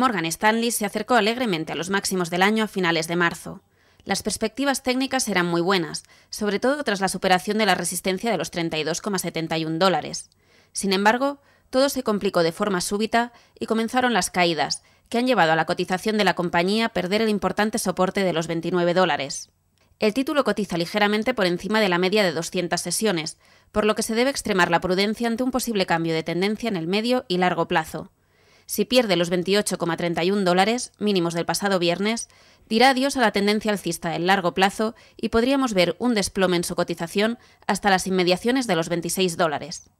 Morgan Stanley se acercó alegremente a los máximos del año a finales de marzo. Las perspectivas técnicas eran muy buenas, sobre todo tras la superación de la resistencia de los 32,71 dólares. Sin embargo, todo se complicó de forma súbita y comenzaron las caídas, que han llevado a la cotización de la compañía a perder el importante soporte de los 29 dólares. El título cotiza ligeramente por encima de la media de 200 sesiones, por lo que se debe extremar la prudencia ante un posible cambio de tendencia en el medio y largo plazo. Si pierde los 28,31 dólares, mínimos del pasado viernes, dirá adiós a la tendencia alcista en largo plazo y podríamos ver un desplome en su cotización hasta las inmediaciones de los 26 dólares.